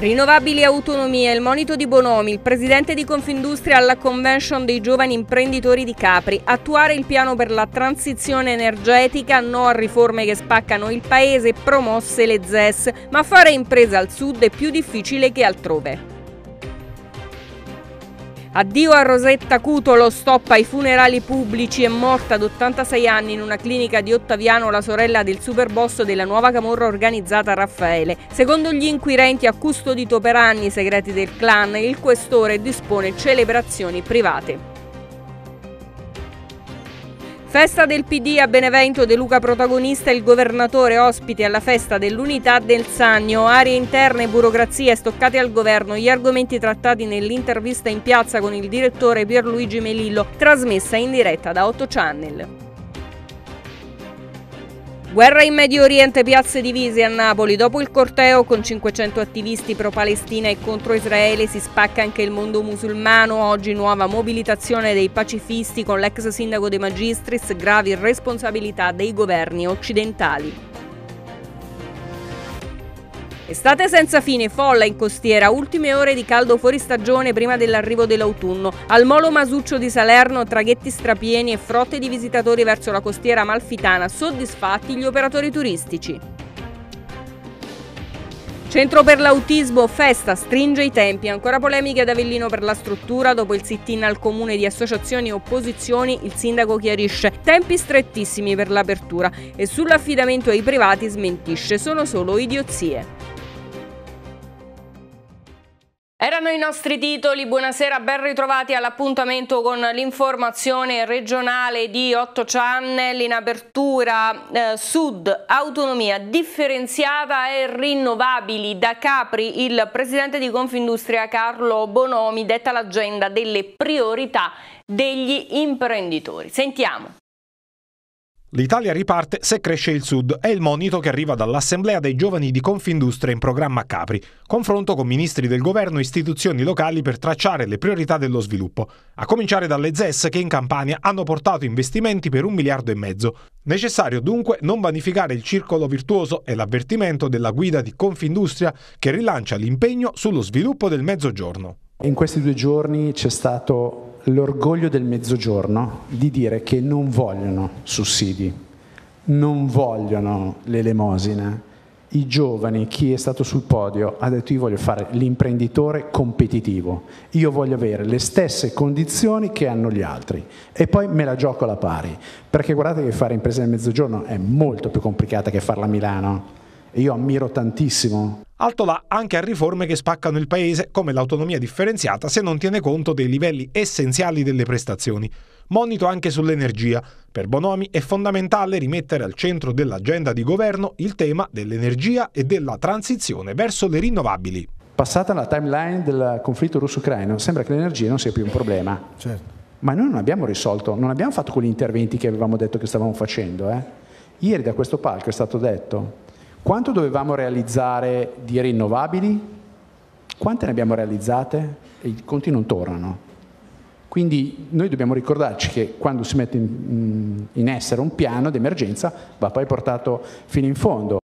Rinnovabili e autonomia, il monito di Bonomi, il presidente di Confindustria alla convention dei giovani imprenditori di Capri, attuare il piano per la transizione energetica, no a riforme che spaccano il paese, promosse le ZES, ma fare impresa al sud è più difficile che altrove. Addio a Rosetta Cutolo, stop ai funerali pubblici, è morta ad 86 anni in una clinica di Ottaviano la sorella del superboss della nuova camorra organizzata Raffaele. Secondo gli inquirenti ha custodito per anni i segreti del clan, il questore dispone celebrazioni private. Festa del PD a Benevento, De Luca protagonista, il governatore ospite alla festa dell'unità del Sannio, aree interne, burocrazia stoccate al governo, gli argomenti trattati nell'intervista in piazza con il direttore Pierluigi Melillo, trasmessa in diretta da 8 Channel. Guerra in Medio Oriente, piazze divise a Napoli. Dopo il corteo con 500 attivisti pro-Palestina e contro Israele si spacca anche il mondo musulmano. Oggi nuova mobilitazione dei pacifisti con l'ex sindaco De Magistris, gravi responsabilità dei governi occidentali. Estate senza fine, folla in costiera, ultime ore di caldo fuori stagione prima dell'arrivo dell'autunno. Al molo Masuccio di Salerno, traghetti strapieni e frotte di visitatori verso la costiera malfitana, soddisfatti gli operatori turistici. Centro per l'autismo, festa, stringe i tempi, ancora polemiche ad Avellino per la struttura, dopo il sit-in al comune di associazioni e opposizioni il sindaco chiarisce tempi strettissimi per l'apertura e sull'affidamento ai privati smentisce, sono solo idiozie. Erano i nostri titoli, buonasera, ben ritrovati all'appuntamento con l'informazione regionale di 8 Channel in apertura eh, Sud, autonomia differenziata e rinnovabili. Da Capri il presidente di Confindustria Carlo Bonomi detta l'agenda delle priorità degli imprenditori. Sentiamo. L'Italia riparte se cresce il Sud, è il monito che arriva dall'Assemblea dei giovani di Confindustria in programma Capri, confronto con ministri del governo e istituzioni locali per tracciare le priorità dello sviluppo, a cominciare dalle ZES che in Campania hanno portato investimenti per un miliardo e mezzo. Necessario dunque non vanificare il circolo virtuoso e l'avvertimento della guida di Confindustria che rilancia l'impegno sullo sviluppo del mezzogiorno. In questi due giorni c'è stato l'orgoglio del mezzogiorno di dire che non vogliono sussidi, non vogliono l'elemosina. I giovani, chi è stato sul podio, ha detto io voglio fare l'imprenditore competitivo, io voglio avere le stesse condizioni che hanno gli altri e poi me la gioco alla pari, perché guardate che fare impresa nel mezzogiorno è molto più complicata che farla a Milano e io ammiro tantissimo. Alto là anche a riforme che spaccano il paese, come l'autonomia differenziata, se non tiene conto dei livelli essenziali delle prestazioni. Monito anche sull'energia. Per Bonomi è fondamentale rimettere al centro dell'agenda di governo il tema dell'energia e della transizione verso le rinnovabili. Passata la timeline del conflitto russo-ucraino, sembra che l'energia non sia più un problema. Certo. Ma noi non abbiamo risolto, non abbiamo fatto quegli interventi che avevamo detto che stavamo facendo. Eh? Ieri da questo palco è stato detto quanto dovevamo realizzare di rinnovabili? Quante ne abbiamo realizzate? E i conti non tornano. Quindi noi dobbiamo ricordarci che quando si mette in, in essere un piano d'emergenza va poi portato fino in fondo.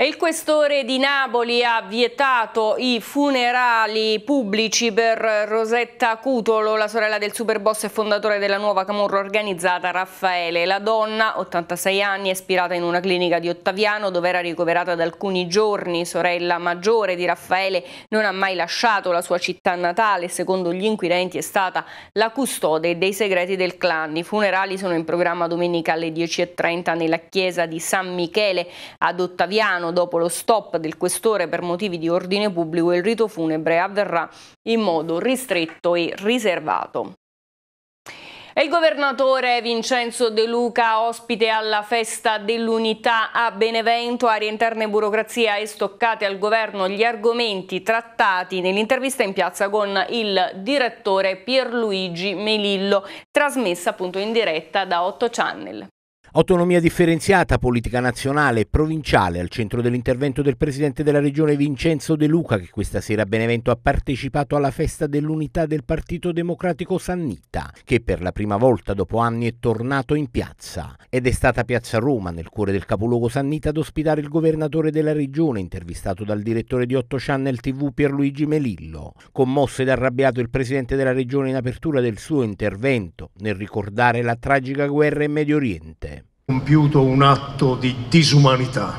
E il questore di Napoli ha vietato i funerali pubblici per Rosetta Cutolo, la sorella del superboss e fondatore della nuova camorra organizzata Raffaele. La donna, 86 anni, è ispirata in una clinica di Ottaviano dove era ricoverata da alcuni giorni. Sorella maggiore di Raffaele non ha mai lasciato la sua città natale. Secondo gli inquirenti è stata la custode dei segreti del clan. I funerali sono in programma domenica alle 10.30 nella chiesa di San Michele ad Ottaviano Milano, dopo lo stop del questore per motivi di ordine pubblico, il rito funebre avverrà in modo ristretto e riservato. E il governatore Vincenzo De Luca, ospite alla festa dell'unità a Benevento, aree interne burocrazia e stoccate al governo gli argomenti trattati nell'intervista in piazza con il direttore Pierluigi Melillo, trasmessa appunto in diretta da 8 Channel. Autonomia differenziata, politica nazionale e provinciale al centro dell'intervento del presidente della regione Vincenzo De Luca che questa sera a Benevento ha partecipato alla festa dell'unità del Partito Democratico Sannita che per la prima volta dopo anni è tornato in piazza ed è stata Piazza Roma nel cuore del capoluogo Sannita ad ospitare il governatore della regione intervistato dal direttore di 8 Channel TV Pierluigi Melillo. Commosso ed arrabbiato il presidente della regione in apertura del suo intervento nel ricordare la tragica guerra in Medio Oriente compiuto un atto di disumanità.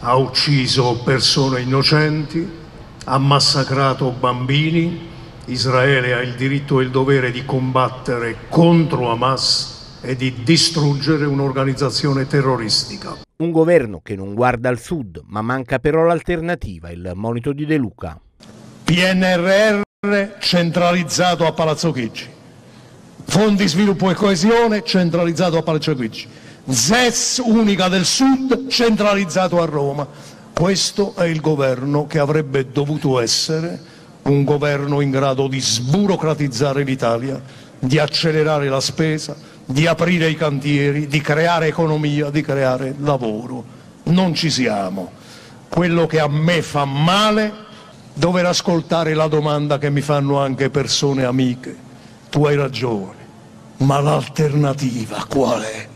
Ha ucciso persone innocenti, ha massacrato bambini. Israele ha il diritto e il dovere di combattere contro Hamas e di distruggere un'organizzazione terroristica. Un governo che non guarda al sud, ma manca però l'alternativa, il monito di De Luca. PNRR centralizzato a Palazzo Chigi Fondi sviluppo e coesione centralizzato a Palazzo Chigi, ZES unica del Sud centralizzato a Roma. Questo è il governo che avrebbe dovuto essere un governo in grado di sburocratizzare l'Italia, di accelerare la spesa, di aprire i cantieri, di creare economia, di creare lavoro. Non ci siamo. Quello che a me fa male dover ascoltare la domanda che mi fanno anche persone amiche. Tu hai ragione, ma l'alternativa qual è?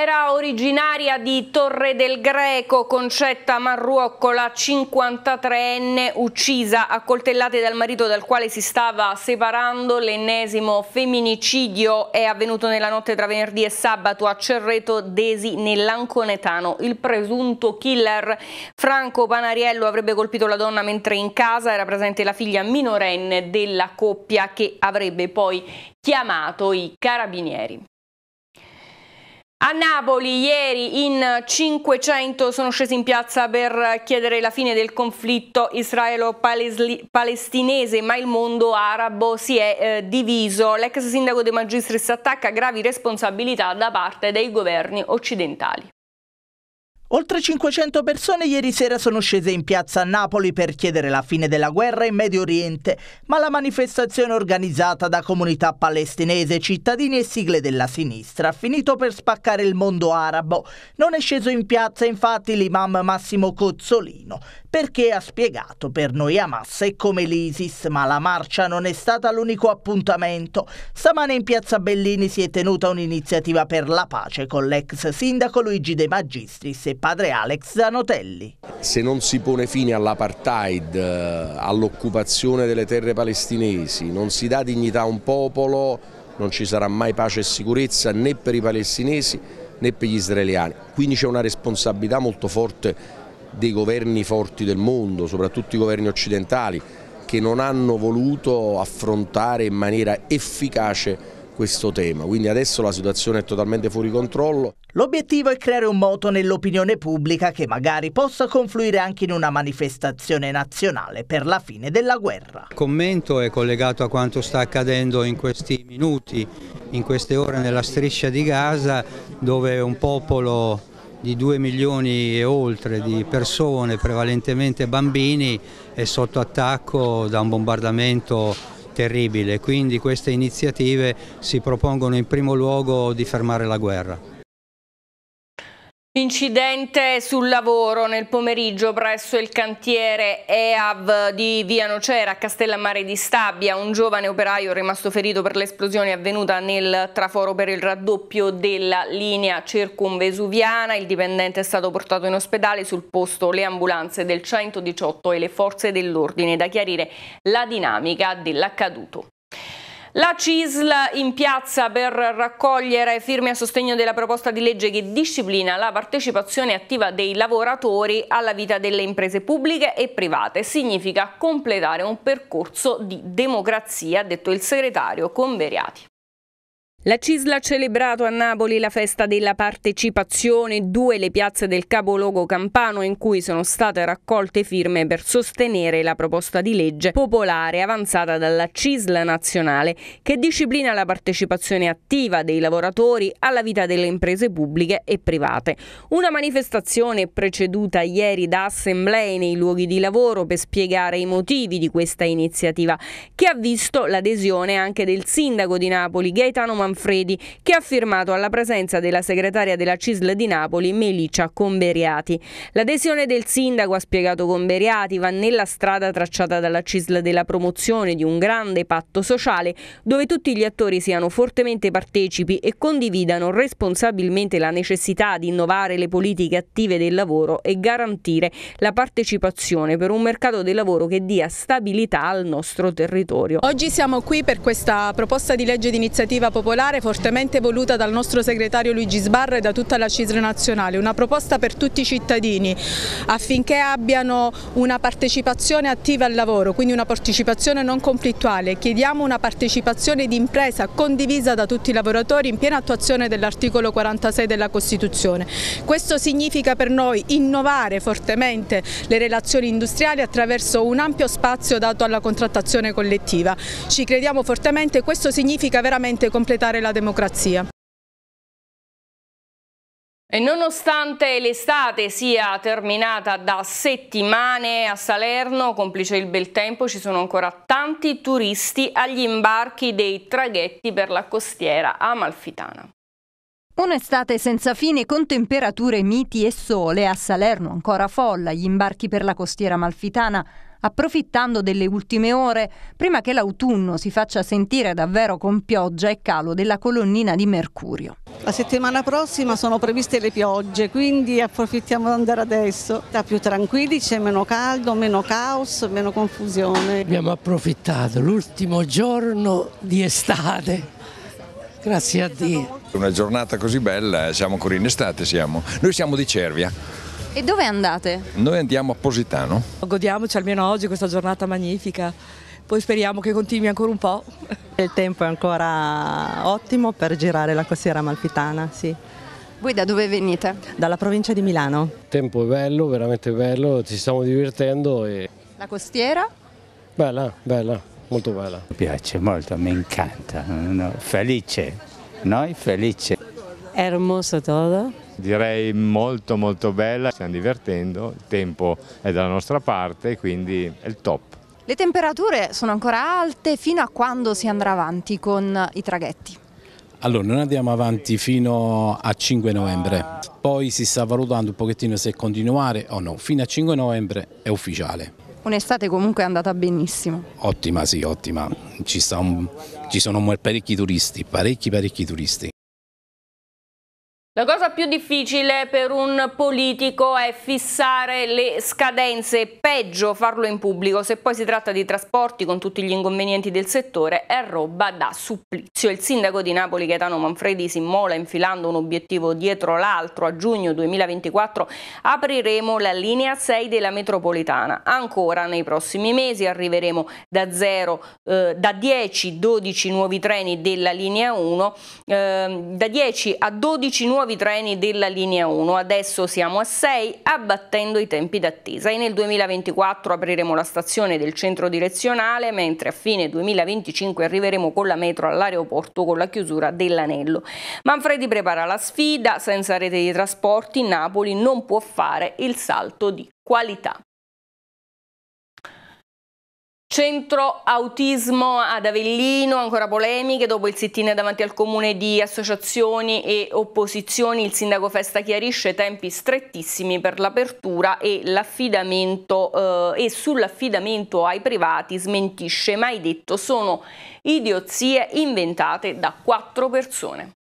Era originaria di Torre del Greco, Concetta Marruoccola, 53enne, uccisa a coltellate dal marito dal quale si stava separando. L'ennesimo femminicidio è avvenuto nella notte tra venerdì e sabato a Cerreto Desi nell'Anconetano. Il presunto killer Franco Panariello avrebbe colpito la donna mentre in casa era presente la figlia minorenne della coppia che avrebbe poi chiamato i carabinieri. A Napoli ieri in 500 sono scesi in piazza per chiedere la fine del conflitto israelo-palestinese, ma il mondo arabo si è eh, diviso. L'ex sindaco De Magistris attacca gravi responsabilità da parte dei governi occidentali. Oltre 500 persone ieri sera sono scese in piazza a Napoli per chiedere la fine della guerra in Medio Oriente, ma la manifestazione organizzata da comunità palestinese, cittadini e sigle della sinistra ha finito per spaccare il mondo arabo. Non è sceso in piazza infatti l'imam Massimo Cozzolino perché ha spiegato per noi Hamas è come l'ISIS, ma la marcia non è stata l'unico appuntamento. Stamane in piazza Bellini si è tenuta un'iniziativa per la pace con l'ex sindaco Luigi De Magistris e padre Alex Zanotelli. Se non si pone fine all'apartheid, eh, all'occupazione delle terre palestinesi, non si dà dignità a un popolo, non ci sarà mai pace e sicurezza né per i palestinesi né per gli israeliani. Quindi c'è una responsabilità molto forte dei governi forti del mondo, soprattutto i governi occidentali, che non hanno voluto affrontare in maniera efficace questo tema, quindi adesso la situazione è totalmente fuori controllo. L'obiettivo è creare un moto nell'opinione pubblica che magari possa confluire anche in una manifestazione nazionale per la fine della guerra. Il commento è collegato a quanto sta accadendo in questi minuti, in queste ore nella striscia di Gaza, dove un popolo di 2 milioni e oltre di persone, prevalentemente bambini, è sotto attacco da un bombardamento terribile. Quindi queste iniziative si propongono in primo luogo di fermare la guerra. Incidente sul lavoro nel pomeriggio presso il cantiere EAV di Via Nocera a Castellammare di Stabia. Un giovane operaio rimasto ferito per l'esplosione avvenuta nel traforo per il raddoppio della linea circumvesuviana. Il dipendente è stato portato in ospedale sul posto le ambulanze del 118 e le forze dell'ordine da chiarire la dinamica dell'accaduto. La CISL in piazza per raccogliere firme a sostegno della proposta di legge che disciplina la partecipazione attiva dei lavoratori alla vita delle imprese pubbliche e private. Significa completare un percorso di democrazia, ha detto il segretario Converiati. La Cisla ha celebrato a Napoli la festa della partecipazione, due le piazze del capoluogo campano in cui sono state raccolte firme per sostenere la proposta di legge popolare avanzata dalla Cisla nazionale che disciplina la partecipazione attiva dei lavoratori alla vita delle imprese pubbliche e private. Una manifestazione preceduta ieri da assemblee nei luoghi di lavoro per spiegare i motivi di questa iniziativa che ha visto l'adesione anche del sindaco di Napoli Gaetano Manfredi Manfredi, che ha firmato alla presenza della segretaria della CISL di Napoli, Melicia Comberiati. L'adesione del sindaco, ha spiegato Comberiati, va nella strada tracciata dalla CISL della promozione di un grande patto sociale dove tutti gli attori siano fortemente partecipi e condividano responsabilmente la necessità di innovare le politiche attive del lavoro e garantire la partecipazione per un mercato del lavoro che dia stabilità al nostro territorio. Oggi siamo qui per questa proposta di legge di iniziativa popolare particolare fortemente voluta dal nostro segretario Luigi Sbarra e da tutta la CISR nazionale, una proposta per tutti i cittadini affinché abbiano una partecipazione attiva al lavoro, quindi una partecipazione non conflittuale. Chiediamo una partecipazione di impresa condivisa da tutti i lavoratori in piena attuazione dell'articolo 46 della Costituzione. Questo significa per noi innovare fortemente le relazioni industriali attraverso un ampio spazio dato alla contrattazione collettiva. Ci crediamo fortemente e questo significa veramente completare rispettare la democrazia. E nonostante l'estate sia terminata da settimane a Salerno, complice il bel tempo, ci sono ancora tanti turisti agli imbarchi dei traghetti per la costiera amalfitana. Un'estate senza fine con temperature miti e sole, a Salerno ancora folla, gli imbarchi per la costiera amalfitana approfittando delle ultime ore prima che l'autunno si faccia sentire davvero con pioggia e calo della colonnina di mercurio. La settimana prossima sono previste le piogge, quindi approfittiamo di andare adesso. Da più tranquilli c'è meno caldo, meno caos, meno confusione. Abbiamo approfittato l'ultimo giorno di estate. Grazie a Dio. Una giornata così bella, eh, siamo ancora in estate, siamo. Noi siamo di Cervia. E dove andate? Noi andiamo a Positano. Godiamoci almeno oggi questa giornata magnifica, poi speriamo che continui ancora un po'. Il tempo è ancora ottimo per girare la costiera malfitana, sì. Voi da dove venite? Dalla provincia di Milano. Il tempo è bello, veramente bello, ci stiamo divertendo. E... La costiera? Bella, bella, molto bella. Mi piace molto, mi incanta, no, felice, noi felice. Hermoso tutto. Direi molto molto bella, stiamo divertendo, il tempo è dalla nostra parte quindi è il top. Le temperature sono ancora alte fino a quando si andrà avanti con i traghetti? Allora, noi andiamo avanti fino a 5 novembre, poi si sta valutando un pochettino se continuare o no, fino a 5 novembre è ufficiale. Un'estate comunque è andata benissimo. Ottima, sì, ottima. Ci, un... Ci sono parecchi turisti, parecchi parecchi turisti. La cosa più difficile per un politico è fissare le scadenze, peggio farlo in pubblico, se poi si tratta di trasporti con tutti gli inconvenienti del settore è roba da supplizio. Il sindaco di Napoli Gaetano Manfredi si immola infilando un obiettivo dietro l'altro, a giugno 2024 apriremo la linea 6 della metropolitana, ancora nei prossimi mesi arriveremo da, eh, da 10-12 nuovi treni della linea 1, eh, da 10 a 12 nuovi nuovi treni della linea 1, adesso siamo a 6, abbattendo i tempi d'attesa e nel 2024 apriremo la stazione del centro direzionale, mentre a fine 2025 arriveremo con la metro all'aeroporto con la chiusura dell'anello. Manfredi prepara la sfida, senza rete di trasporti Napoli non può fare il salto di qualità. Centro autismo ad Avellino, ancora polemiche dopo il sit-in davanti al comune di associazioni e opposizioni, il sindaco Festa chiarisce tempi strettissimi per l'apertura e l'affidamento eh, e sull'affidamento ai privati smentisce mai detto sono idiozie inventate da quattro persone.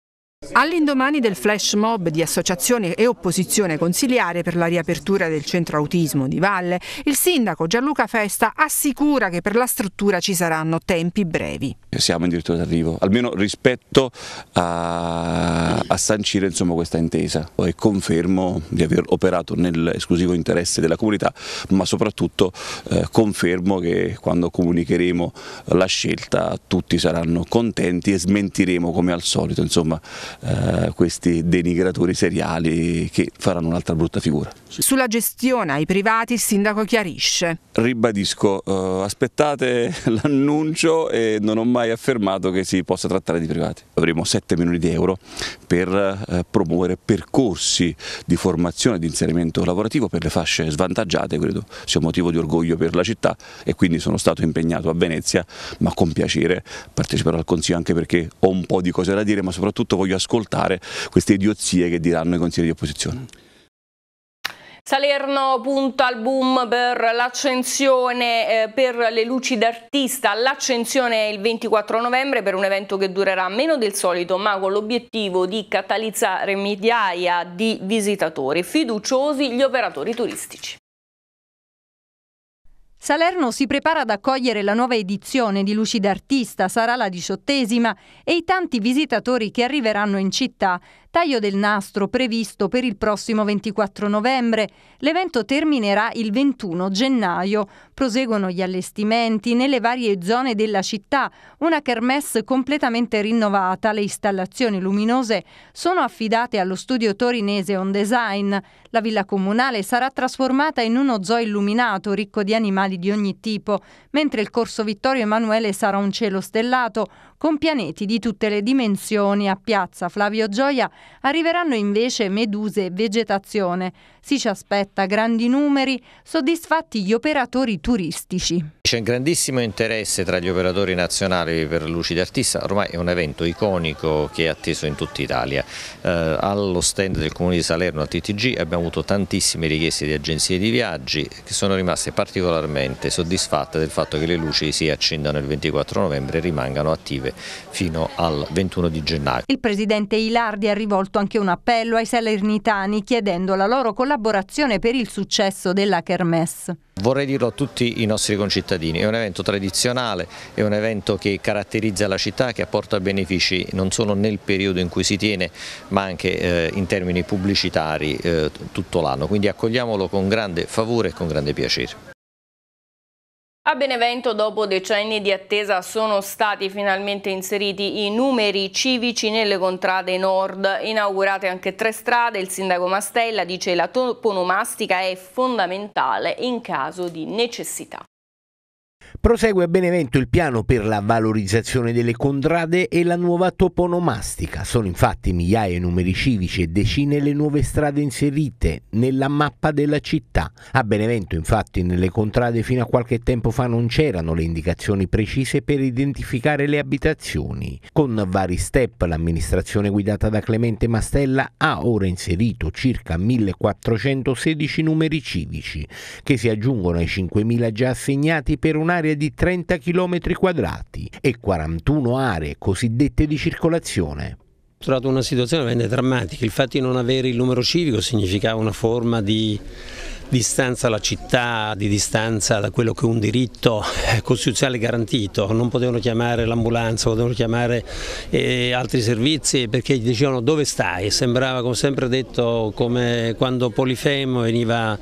All'indomani del flash mob di associazione e opposizione consiliare per la riapertura del centro autismo di Valle, il sindaco Gianluca Festa assicura che per la struttura ci saranno tempi brevi. Siamo in diritto d'arrivo, almeno rispetto a, a sancire insomma, questa intesa e confermo di aver operato nell'esclusivo interesse della comunità, ma soprattutto eh, confermo che quando comunicheremo la scelta tutti saranno contenti e smentiremo come al solito insomma, eh, questi denigratori seriali che faranno un'altra brutta figura. Sulla gestione ai privati il sindaco chiarisce. Ribadisco, eh, aspettate l'annuncio e non ho mai affermato che si possa trattare di privati. Avremo 7 milioni di euro per eh, promuovere percorsi di formazione e di inserimento lavorativo per le fasce svantaggiate, credo sia motivo di orgoglio per la città e quindi sono stato impegnato a Venezia, ma con piacere parteciperò al Consiglio anche perché ho un po' di cose da dire, ma soprattutto voglio ascoltare queste idiozie che diranno i consiglieri di opposizione. Salerno punta al boom per l'accensione eh, per le luci d'artista, l'accensione è il 24 novembre per un evento che durerà meno del solito ma con l'obiettivo di catalizzare migliaia di visitatori fiduciosi gli operatori turistici. Salerno si prepara ad accogliere la nuova edizione di Lucida Artista, sarà la diciottesima, e i tanti visitatori che arriveranno in città taglio del nastro previsto per il prossimo 24 novembre. L'evento terminerà il 21 gennaio. Proseguono gli allestimenti nelle varie zone della città, una kermesse completamente rinnovata, le installazioni luminose sono affidate allo studio torinese On Design. La villa comunale sarà trasformata in uno zoo illuminato ricco di animali di ogni tipo, mentre il corso Vittorio Emanuele sarà un cielo stellato con pianeti di tutte le dimensioni a piazza Flavio Gioia arriveranno invece meduse e vegetazione. Si ci aspetta grandi numeri, soddisfatti gli operatori turistici. C'è un grandissimo interesse tra gli operatori nazionali per Luci d'Artista, ormai è un evento iconico che è atteso in tutta Italia. Eh, allo stand del Comune di Salerno a TTG abbiamo avuto tantissime richieste di agenzie di viaggi che sono rimaste particolarmente soddisfatte del fatto che le luci si accendano il 24 novembre e rimangano attive breve fino al 21 di gennaio. Il presidente Ilardi ha rivolto anche un appello ai salernitani chiedendo la loro collaborazione per il successo della Kermesse. Vorrei dirlo a tutti i nostri concittadini, è un evento tradizionale, è un evento che caratterizza la città, che apporta benefici non solo nel periodo in cui si tiene ma anche eh, in termini pubblicitari eh, tutto l'anno, quindi accogliamolo con grande favore e con grande piacere. A Benevento, dopo decenni di attesa, sono stati finalmente inseriti i numeri civici nelle contrade nord. Inaugurate anche tre strade, il sindaco Mastella dice che la toponomastica è fondamentale in caso di necessità. Prosegue a Benevento il piano per la valorizzazione delle contrade e la nuova toponomastica. Sono infatti migliaia i numeri civici e decine le nuove strade inserite nella mappa della città. A Benevento infatti nelle contrade fino a qualche tempo fa non c'erano le indicazioni precise per identificare le abitazioni. Con vari step l'amministrazione guidata da Clemente Mastella ha ora inserito circa 1416 numeri civici che si aggiungono ai 5000 già assegnati per un'area aree di 30 km quadrati e 41 aree cosiddette di circolazione trovato una situazione veramente drammatica. Il fatto di non avere il numero civico significava una forma di distanza alla città, di distanza da quello che è un diritto eh, costituzionale garantito, non potevano chiamare l'ambulanza, potevano chiamare eh, altri servizi perché gli dicevano dove stai, sembrava come sempre detto come quando Polifemo veniva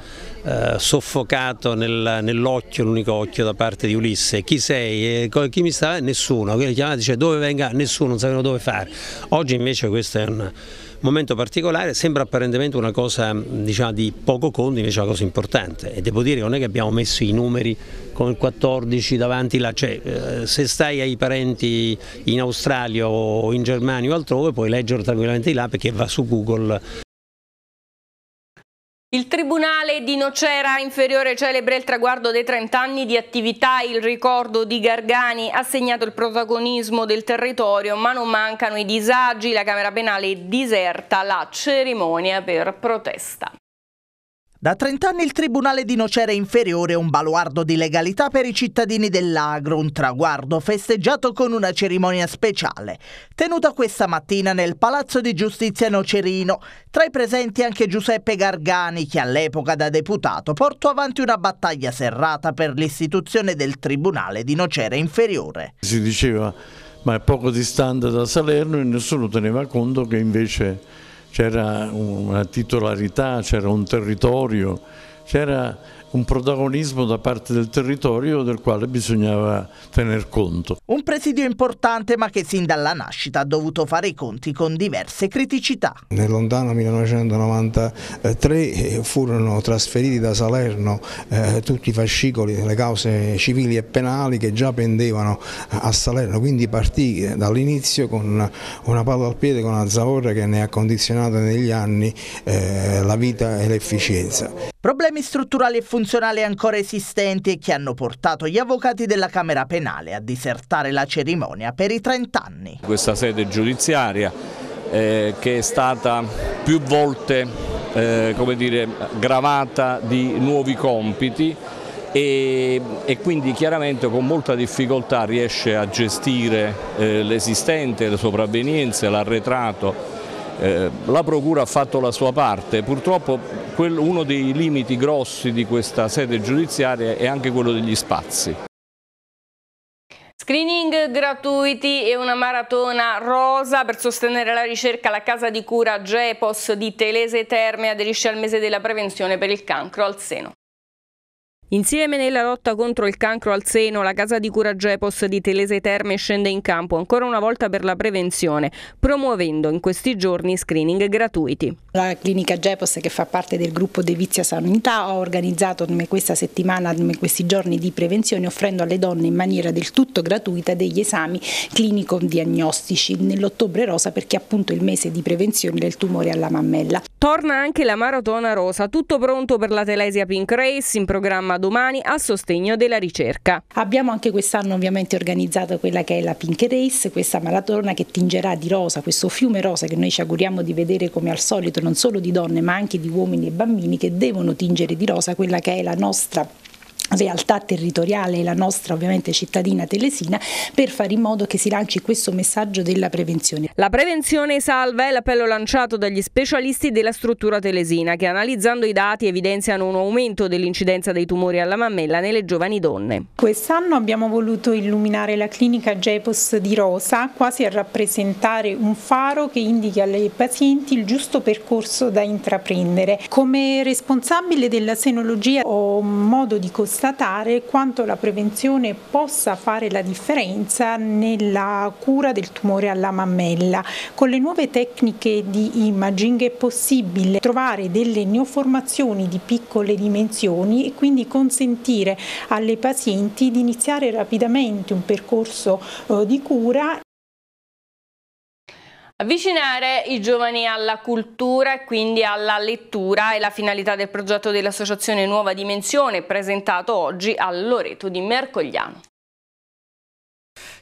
eh, soffocato nel, nell'occhio, l'unico occhio da parte di Ulisse. Chi sei? E eh, chi mi sta? Nessuno. Quindi chiamati dice dove venga? Nessuno, non sapevano dove fare. Oggi invece questo è un momento particolare, sembra apparentemente una cosa diciamo, di poco conto, invece è una cosa importante e devo dire che non è che abbiamo messo i numeri con il 14 davanti là, cioè eh, se stai ai parenti in Australia o in Germania o altrove puoi leggere tranquillamente là perché va su Google il Tribunale di Nocera Inferiore celebra il traguardo dei 30 anni di attività, il ricordo di Gargani ha segnato il protagonismo del territorio ma non mancano i disagi, la Camera Penale diserta la cerimonia per protesta. Da 30 anni il Tribunale di Nocera Inferiore è un baluardo di legalità per i cittadini dell'Agro, un traguardo festeggiato con una cerimonia speciale, tenuta questa mattina nel Palazzo di Giustizia Nocerino. Tra i presenti anche Giuseppe Gargani, che all'epoca da deputato portò avanti una battaglia serrata per l'istituzione del Tribunale di Nocera Inferiore. Si diceva ma è poco distante da Salerno e nessuno teneva conto che invece c'era una titolarità, c'era un territorio, c'era un protagonismo da parte del territorio del quale bisognava tener conto. Un presidio importante ma che sin dalla nascita ha dovuto fare i conti con diverse criticità. Nel lontano 1993 eh, furono trasferiti da Salerno eh, tutti i fascicoli delle cause civili e penali che già pendevano a Salerno, quindi partì eh, dall'inizio con una palla al piede con una zavorra che ne ha condizionato negli anni eh, la vita e l'efficienza. Problemi strutturali e funzionali ancora esistenti che hanno portato gli avvocati della Camera Penale a disertare la cerimonia per i 30 anni. Questa sede giudiziaria eh, che è stata più volte eh, dire, gravata di nuovi compiti e, e, quindi chiaramente con molta difficoltà riesce a gestire eh, l'esistente, le sopravvenienze, l'arretrato eh, la Procura ha fatto la sua parte, purtroppo uno dei limiti grossi di questa sede giudiziaria è anche quello degli spazi. Screening gratuiti e una maratona rosa per sostenere la ricerca alla casa di cura GEPOS di Telese Terme aderisce al mese della prevenzione per il cancro al seno. Insieme nella lotta contro il cancro al seno, la casa di cura Gepos di Telese Terme scende in campo ancora una volta per la prevenzione, promuovendo in questi giorni screening gratuiti. La clinica Gepos, che fa parte del gruppo Devizia Sanità, ha organizzato questa settimana, questi giorni di prevenzione, offrendo alle donne in maniera del tutto gratuita degli esami clinico-diagnostici nell'ottobre rosa, perché è appunto il mese di prevenzione del tumore alla mammella. Torna anche la maratona rosa, tutto pronto per la Telesia Pink Race in programma domani a sostegno della ricerca. Abbiamo anche quest'anno ovviamente organizzato quella che è la Pink Race, questa maratona che tingerà di rosa questo fiume rosa che noi ci auguriamo di vedere come al solito non solo di donne ma anche di uomini e bambini che devono tingere di rosa quella che è la nostra realtà territoriale e la nostra ovviamente cittadina telesina per fare in modo che si lanci questo messaggio della prevenzione. La prevenzione salva è l'appello lanciato dagli specialisti della struttura telesina che analizzando i dati evidenziano un aumento dell'incidenza dei tumori alla mammella nelle giovani donne. Quest'anno abbiamo voluto illuminare la clinica JEPOS di Rosa quasi a rappresentare un faro che indichi alle pazienti il giusto percorso da intraprendere. Come responsabile della senologia ho modo di costruire constatare quanto la prevenzione possa fare la differenza nella cura del tumore alla mammella. Con le nuove tecniche di imaging è possibile trovare delle neoformazioni di piccole dimensioni e quindi consentire alle pazienti di iniziare rapidamente un percorso eh, di cura Avvicinare i giovani alla cultura e quindi alla lettura è la finalità del progetto dell'Associazione Nuova Dimensione presentato oggi a Loreto di Mercogliano.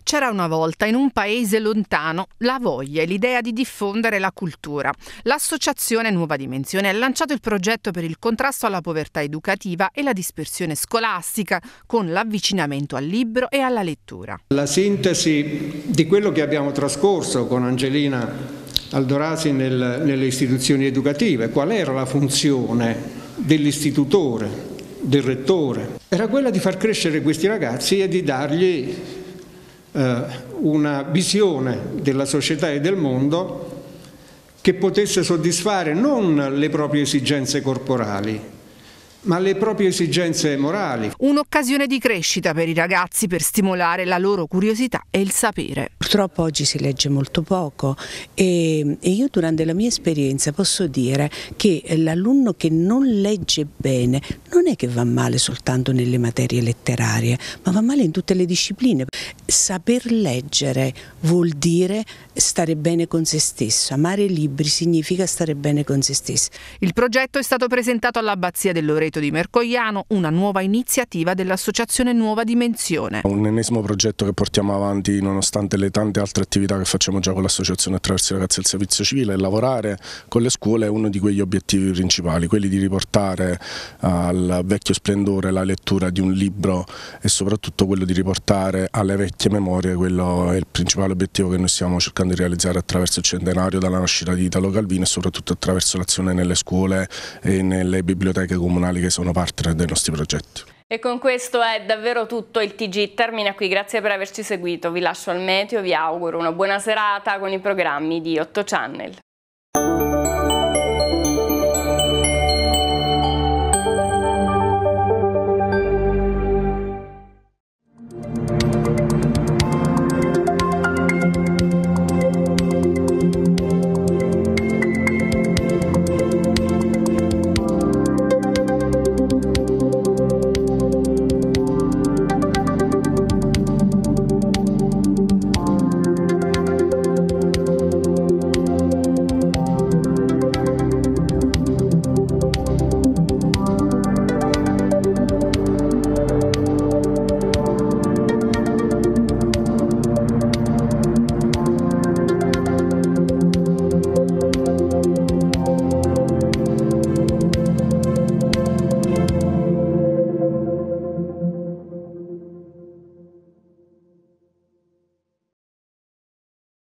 C'era una volta in un paese lontano la voglia e l'idea di diffondere la cultura. L'associazione Nuova Dimensione ha lanciato il progetto per il contrasto alla povertà educativa e la dispersione scolastica con l'avvicinamento al libro e alla lettura. La sintesi di quello che abbiamo trascorso con Angelina Aldorasi nel, nelle istituzioni educative, qual era la funzione dell'istitutore, del rettore? Era quella di far crescere questi ragazzi e di dargli eh, una visione della società e del mondo che potesse soddisfare non le proprie esigenze corporali, ma le proprie esigenze morali. Un'occasione di crescita per i ragazzi per stimolare la loro curiosità e il sapere. Purtroppo oggi si legge molto poco e, io durante la mia esperienza posso dire che l'alunno che non legge bene non è che va male soltanto nelle materie letterarie, ma va male in tutte le discipline. Saper leggere vuol dire stare bene con se stesso, amare i libri significa stare bene con se stesso. Il progetto è stato presentato all'Abbazia dell'Oreto Solito di Mercogliano, una nuova iniziativa dell'associazione Nuova Dimensione. Un ennesimo progetto che portiamo avanti nonostante le tante altre attività che facciamo già con l'associazione attraverso i ragazzi del servizio civile. Lavorare con le scuole è uno di quegli obiettivi principali, quelli di riportare al vecchio splendore la lettura di un libro e soprattutto quello di riportare alle vecchie memorie, quello è il principale obiettivo che noi stiamo cercando di realizzare attraverso il centenario dalla nascita di Italo Calvino e soprattutto attraverso l'azione nelle scuole e nelle biblioteche comunali che sono partner dei nostri progetti. E con questo è davvero tutto, il TG termina qui, grazie per averci seguito, vi lascio al meteo, vi auguro una buona serata con i programmi di 8 Channel.